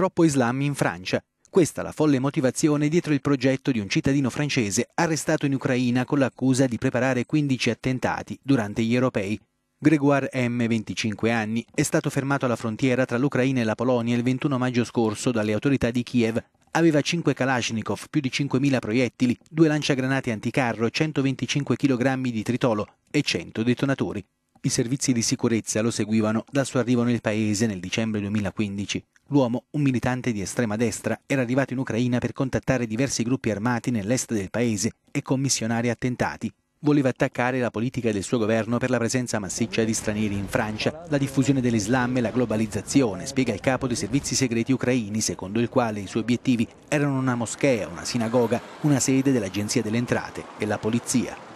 troppo Islam in Francia. Questa la folle motivazione dietro il progetto di un cittadino francese arrestato in Ucraina con l'accusa di preparare 15 attentati durante gli europei. Grégoire M., 25 anni, è stato fermato alla frontiera tra l'Ucraina e la Polonia il 21 maggio scorso dalle autorità di Kiev. Aveva 5 Kalashnikov, più di 5.000 proiettili, due lanciagranate anticarro, 125 kg di tritolo e 100 detonatori. I servizi di sicurezza lo seguivano dal suo arrivo nel paese nel dicembre 2015. L'uomo, un militante di estrema destra, era arrivato in Ucraina per contattare diversi gruppi armati nell'est del paese e commissionare attentati. Voleva attaccare la politica del suo governo per la presenza massiccia di stranieri in Francia, la diffusione dell'Islam e la globalizzazione, spiega il capo dei servizi segreti ucraini, secondo il quale i suoi obiettivi erano una moschea, una sinagoga, una sede dell'Agenzia delle Entrate e la polizia.